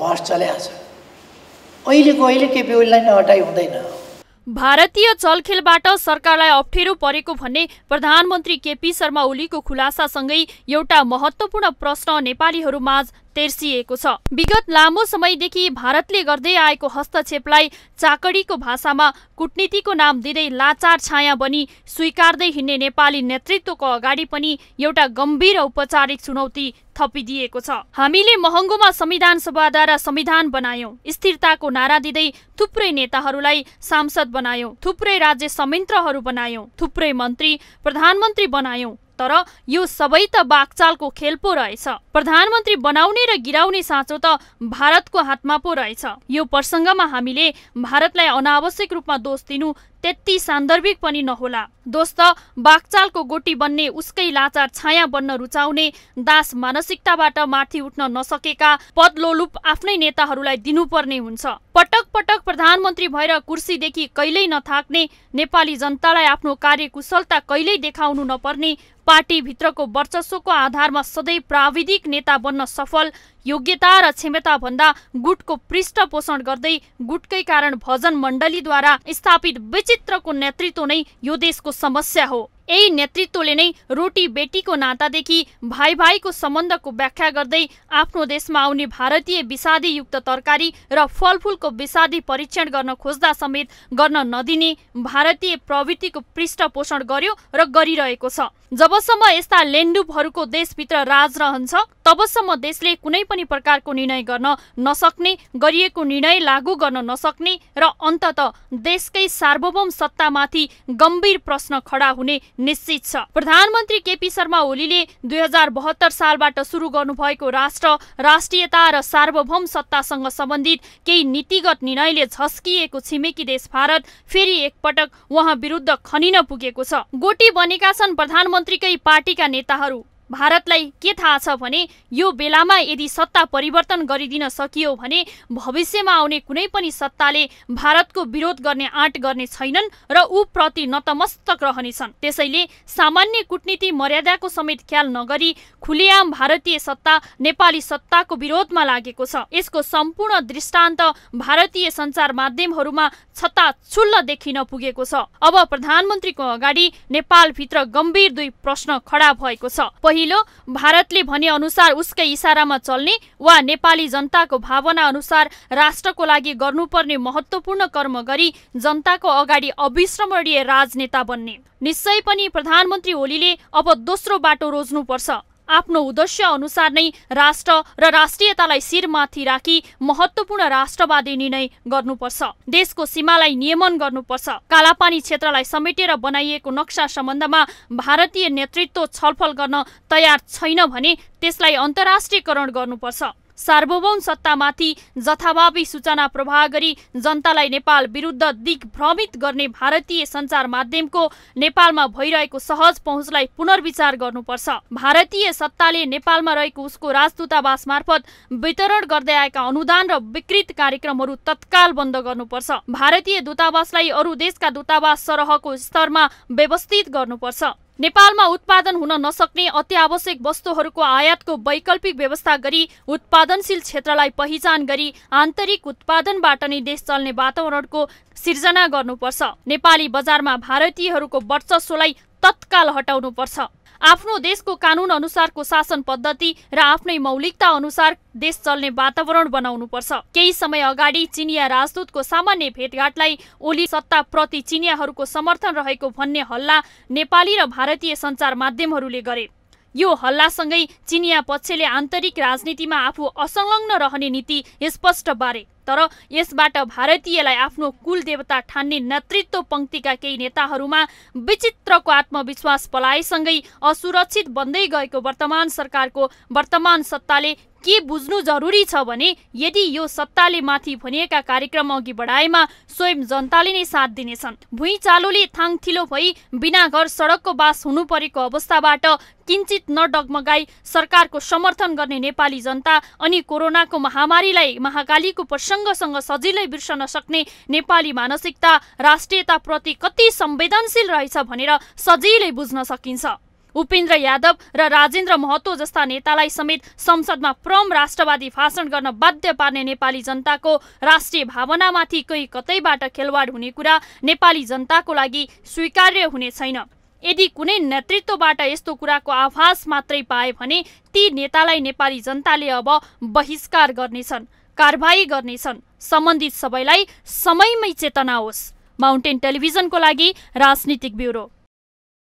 बहस चलिआछ अहिलेको अहिले केपी ओलीलाई नै हटाइ हुँदैन भारतीय चलखेलबाट सरकारलाई अप्ठ्यारो परेको भन्ने प्रधानमन्त्री केपी शर्मा ओलीको खुलासासँगै एउटा महत्त्वपूर्ण प्रश्न नेपालीहरूमाझ तेर्सिएको छ विगत लामो समयदेखि भारतले गर्दै आएको हस्तक्षेपलाई चाकडीको भाषामा कुटनीतिको नाम दिँदै लाचार छाया बनी स्वीकार्दै हिँड्ने नेपाली नेतृत्वको अगाडि पनि एउटा गम्भीर औपचारिक चुनौती थपिदिएको छ हामीले महँगोमा संविधान सभाद्वारा संविधान बनायौँ स्थिरताको नारा दिँदै थुप्रै नेताहरूलाई सांसद बनायौँ थुप्रै राज्य संयन्त्रहरू बनायौँ थुप्रै मन्त्री प्रधानमन्त्री बनायौँ तर यो सबै त बागचालको खेल पो रहेछ प्रधानमन्त्री बनाउने र गिराउने साँचो त भारतको हातमा पो रहेछ यो प्रसङ्गमा हामीले भारतलाई अनावश्यक रूपमा दोष दिनु त्यति सान्दर्भिक पनि नहोला दोस्त बाघचालको गोटी बन्ने उसकै लाचार छाया बन्न रुचाउने दास मानसिकताबाट माथि उठ्न नसकेका पदलोलुप आफ्नै नेताहरूलाई दिनुपर्ने हुन्छ पटक पटक प्रधानमन्त्री भएर कुर्सीदेखि कहिल्यै नथाक्ने नेपाली जनतालाई आफ्नो कार्यकुशलता कहिल्यै देखाउनु नपर्ने पार्टीभित्रको वर्चस्वको आधारमा सधैँ प्राविधिक नेता बन्न सफल योग्यता र क्षमताभन्दा गुटको पृष्ठ पोषण गर्दै गुटकै कारण भजन मण्डलीद्वारा स्थापित विचित्रको नेतृत्व नै यो देशको समस्या हो यही नेतृत्वले नै रोटी बेटीको नातादेखि भाइ भाइको सम्बन्धको व्याख्या गर्दै आफ्नो देशमा आउने भारतीय विषादीयुक्त तरकारी र फलफुलको विषादी परीक्षण गर्न खोज्दा समेत गर्न नदिने भारतीय प्रवृत्तिको पृष्ठपोषण गर्यो र गरिरहेको छ जबसम्म यस्ता लेन्डुपहरूको देशभित्र राज रहन्छ तबसम्म देशले कुनै पनि प्रकारको निर्णय गर्न नसक्ने गरिएको निर्णय लागू गर्न नसक्ने र अन्तत देशकै सार्वभौम सत्तामाथि गम्भीर प्रश्न खडा हुने निश्चित छ प्रधानमन्त्री केपी शर्मा ओलीले दुई हजार बहत्तर सालबाट सुरु गर्नुभएको राष्ट्र राष्ट्रियता र सार्वभौम सत्तासँग सम्बन्धित केही नीतिगत निर्णयले झस्किएको छिमेकी देश भारत फेरि एकपटक उहाँ विरुद्ध खनिन पुगेको छ गोटी बनेका छन् प्रधानमन्त्रीकै पार्टीका नेताहरू भारतलाई के थाहा छ भने यो बेलामा यदि सत्ता परिवर्तन गरिदिन सकियो भने भविष्यमा आउने कुनै पनि सत्ताले भारतको विरोध गर्ने आँट गर्ने छैनन् र ऊप्रति नतमस्तक रहनेछन् त्यसैले सामान्य कुटनीति मर्यादाको समेत ख्याल नगरी खुलेआम भारतीय सत्ता नेपाली सत्ताको विरोधमा लागेको छ यसको सम्पूर्ण दृष्टान्त भारतीय सञ्चार माध्यमहरूमा छत्ता छुल्ल देखिन पुगेको छ अब प्रधानमन्त्रीको अगाडि नेपालभित्र गम्भीर दुई प्रश्न खडा भएको छ पहिलो भारतले भने अनुसार उसकै इसारामा चल्ने वा नेपाली जनताको भावना अनुसार राष्ट्रको लागि गर्नुपर्ने महत्त्वपूर्ण कर्म गरी जनताको अगाडि अविस्मरणीय राजनेता बन्ने निश्चय पनि प्रधानमन्त्री ओलीले अब दोस्रो बाटो रोज्नुपर्छ आफ्नो उद्देश्य अनुसार नै राष्ट्र र राष्ट्रियतालाई शिरमाथि राखी महत्वपूर्ण राष्ट्रवादी निर्णय गर्नुपर्छ देशको सीमालाई नियमन गर्नुपर्छ कालापानी क्षेत्रलाई समेटेर बनाइएको नक्सा सम्बन्धमा भारतीय नेतृत्व छलफल गर्न तयार छैन भने त्यसलाई अन्तर्राष्ट्रियकरण गर्नुपर्छ सार्वभौम सत्तामाथि जथाभावी सूचना प्रवाह गरी जनतालाई नेपाल विरुद्ध दिग्भ्रमित गर्ने भारतीय सञ्चार माध्यमको नेपालमा भइरहेको सहज पहुँचलाई पुनर्विचार गर्नुपर्छ भारतीय सत्ताले नेपालमा रहेको उसको राजदूतावास मार्फत वितरण गर्दै आएका अनुदान र विकृत कार्यक्रमहरू तत्काल बन्द गर्नुपर्छ भारतीय दूतावासलाई अरू देशका दूतावास सरहको स्तरमा व्यवस्थित गर्नुपर्छ नेपालमा उत्पादन हुन नसक्ने अत्यावश्यक वस्तुहरूको आयातको वैकल्पिक व्यवस्था गरी उत्पादनशील क्षेत्रलाई पहिचान गरी आन्तरिक उत्पादनबाट नै देश चल्ने वातावरणको सिर्जना गर्नुपर्छ नेपाली बजारमा भारतीयहरूको वर्चस्वलाई तत्काल हटाउनुपर्छ आफ्नो देशको कानून अनुसारको शासन पद्धति र आफ्नै मौलिकता अनुसार देश चल्ने वातावरण बनाउनुपर्छ केही समय अगाडि चिनिया राजदूतको सामान्य भेटघाटलाई ओली सत्ताप्रति चिनियाहरूको समर्थन रहेको भन्ने हल्ला नेपाली र भारतीय सञ्चार माध्यमहरूले गरे यो हल्लासँगै चिनिया पक्षले आन्तरिक राजनीतिमा आफू असंलग्न रहने नीति स्पष्ट बारे तर यसबाट भारतीयलाई आफ्नो कुल देवता ठान्ने नेतृत्व पंक्तिका केही नेताहरूमा विचित्रको आत्मविश्वास पलाएसँगै असुरक्षित बन्दै गएको वर्तमान सरकारको वर्तमान सत्ताले के बुझ्नु जरुरी छ भने यदि यो सत्ताले माथि भनिएका कार्यक्रम अघि बढाएमा स्वयं जनताले नै साथ दिनेछन् भुइँ चालुले थाङथिलो भई बिना घर सडकको बास हुनु परेको अवस्थाबाट किञ्चित नडगमगाई सरकारको समर्थन गर्ने नेपाली जनता अनि कोरोनाको महामारीलाई महाकालीको प्रसङ्ग प्रसङ्गसँग सजिलै बिर्सन सक्ने नेपाली मानसिकता राष्ट्रियताप्रति कति संवेदनशील रहेछ भनेर सजिलै बुझ्न सकिन्छ उपेन्द्र यादव र राजेन्द्र महतो जस्ता नेतालाई समेत संसदमा प्रम राष्ट्रवादी भाषण गर्न बाध्य पार्ने नेपाली जनताको राष्ट्रिय भावनामाथि कोही कतैबाट खेलवाड हुने कुरा नेपाली जनताको लागि स्वीकार्य हुने छैन यदि कुनै नेतृत्वबाट यस्तो कुराको आभास मात्रै पाए भने ती नेतालाई नेपाली जनताले अब बहिष्कार गर्नेछन् कारवाही गर्नेछन् सम्बन्धित सबैलाई समयमै चेतना होस् माउन्टेन टेलिभिजनको लागि राजनीतिक ब्युरो